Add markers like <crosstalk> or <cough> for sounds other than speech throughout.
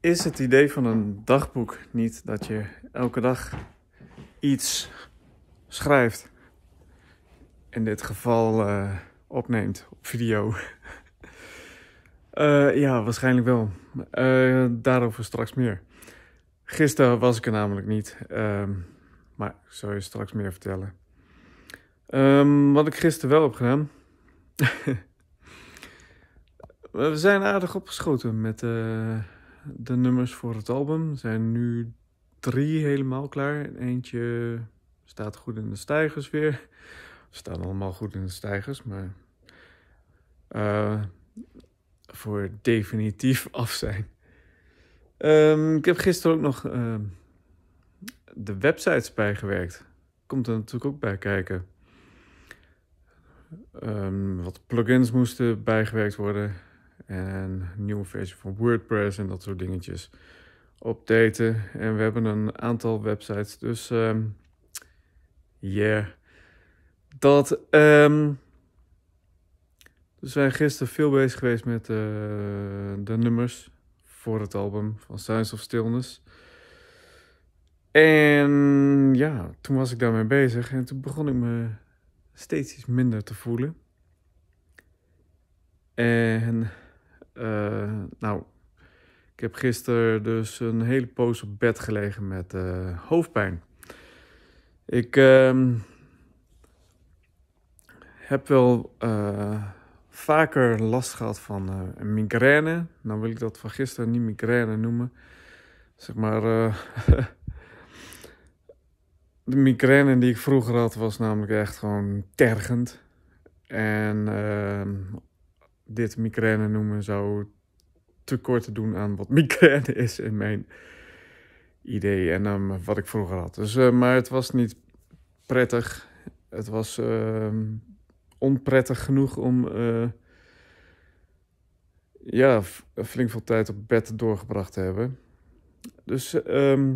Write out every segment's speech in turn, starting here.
is het idee van een dagboek niet dat je elke dag iets schrijft? In dit geval eh, opneemt op video. <laughs> Eh, ja, waarschijnlijk wel. Eh, daarover straks meer. Gisteren was ik er namelijk niet, ehm, maar ik zal je straks meer vertellen. Ehm, wat ik gisteren wel heb gedaan. <laughs> We zijn aardig opgeschoten met, de nummers voor het album. zijn nu drie helemaal klaar. Eentje staat goed in de stijgers weer. Ze staan allemaal goed in de stijgers, maar uh, voor definitief <laughs> af zijn. Ehm, ik heb gisteren ook nog ehm, de websites bijgewerkt. Komt er natuurlijk ook bij kijken. Ehm, wat plugins moesten bijgewerkt worden en nieuwe versie van WordPress en dat soort dingetjes updaten. En we hebben een aantal websites, dus ehm, yeah. dat. Um, we zijn gisteren veel bezig geweest met eh, de nummers voor het album van Silence of Stillness. En ja, toen was ik daarmee bezig en toen begon ik me steeds iets minder te voelen. En eh, nou, ik heb gisteren dus een hele poos op bed gelegen met eh, hoofdpijn. Ik ehm, heb wel eh, vaker last gehad van migraine. Nou wil ik dat van gisteren niet migraine noemen. Zeg maar... <laughs> de migraine die ik vroeger had was namelijk echt gewoon tergend. En ehm, dit migraine noemen zou tekort te doen aan wat <laughs> migraine is in mijn idee en wat ik vroeger had. Dus, eh, maar het was niet prettig. Het was ehm, onprettig genoeg om eh, ja, flink veel tijd op bed doorgebracht te hebben. Dus ehm,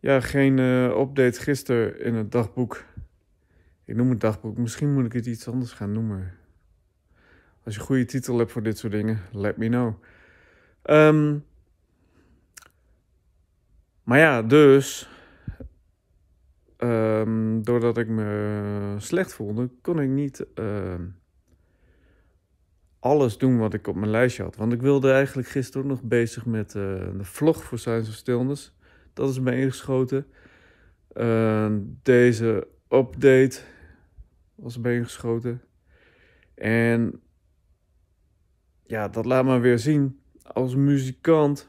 ja, geen eh, update gisteren in het dagboek. Ik noem het dagboek. Misschien moet ik het iets anders gaan noemen. Als je een goede titel hebt voor dit soort dingen, let me know. Ehm, maar ja, dus. Ehm, doordat ik me slecht voelde, kon ik niet ehm, alles doen wat ik op mijn lijstje had. Want ik wilde eigenlijk gisteren nog bezig met eh, de vlog voor Science of Stillness. Dat is me ingeschoten. deze update was me ingeschoten. En ja, dat laat me weer zien als muzikant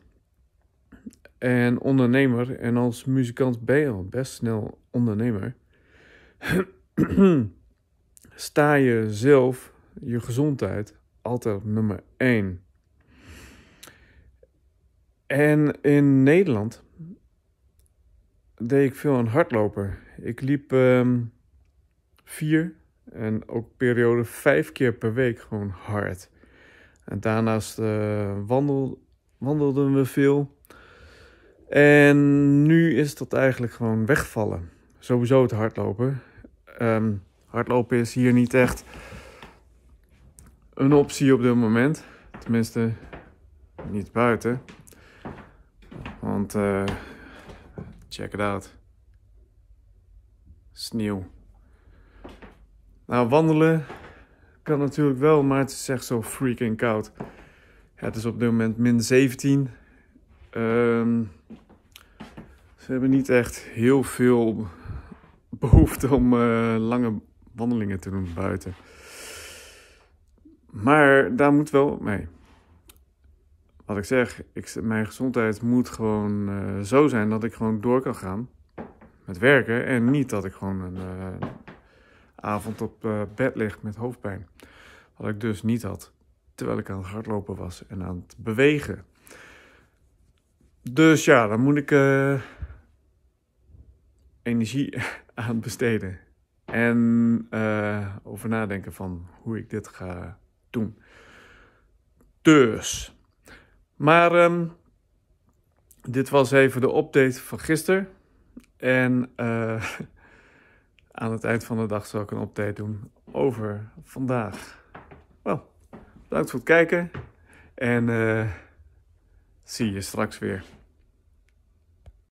en ondernemer. En als muzikant ben al best snel ondernemer. <clears throat> Sta je zelf, je gezondheid, altijd nummer 1. En in Nederland deed ik veel aan hardlopen. Ik liep ehm, vier en ook periode vijf keer per week gewoon hard. En daarnaast eh, wandel, wandelden we veel. En nu is dat eigenlijk gewoon wegvallen. Sowieso het hardlopen. Ehm, hardlopen is hier niet echt een optie op dit moment. Tenminste, niet buiten. Want eh, check it out. Sneeuw. Nou, wandelen kan natuurlijk wel, maar het is echt zo freaking koud. het is op dit moment min 17. Ehm, ze hebben niet echt heel veel behoefte om eh, lange wandelingen te doen buiten. Maar daar moet wel mee. Wat ik zeg, ik, mijn gezondheid moet gewoon eh, zo zijn dat ik gewoon door kan gaan met werken. En niet dat ik gewoon een, eh, avond op eh, bed ligt met hoofdpijn. Wat ik dus niet had, terwijl ik aan het hardlopen was en aan het bewegen. Dus ja, dan moet ik eh, energie <laughs> aan besteden. En uh, over nadenken van hoe ik dit ga doen. Dus. Maar ehm, dit was even de update van gisteren. En <laughs> aan het eind van de dag zal ik een update doen over vandaag. Wel, bedankt voor het kijken en eh, zie je straks weer.